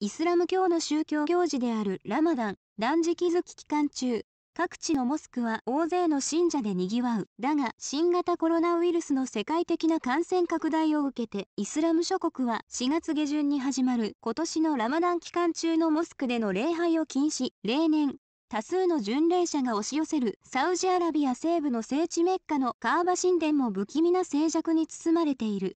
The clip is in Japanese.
イスラム教の宗教行事であるラマダン、断食月期間中、各地のモスクは大勢の信者で賑わう。だが、新型コロナウイルスの世界的な感染拡大を受けて、イスラム諸国は4月下旬に始まる今年のラマダン期間中のモスクでの礼拝を禁止。例年、多数の巡礼者が押し寄せるサウジアラビア西部の聖地メッカのカーバ神殿も不気味な静寂に包まれている。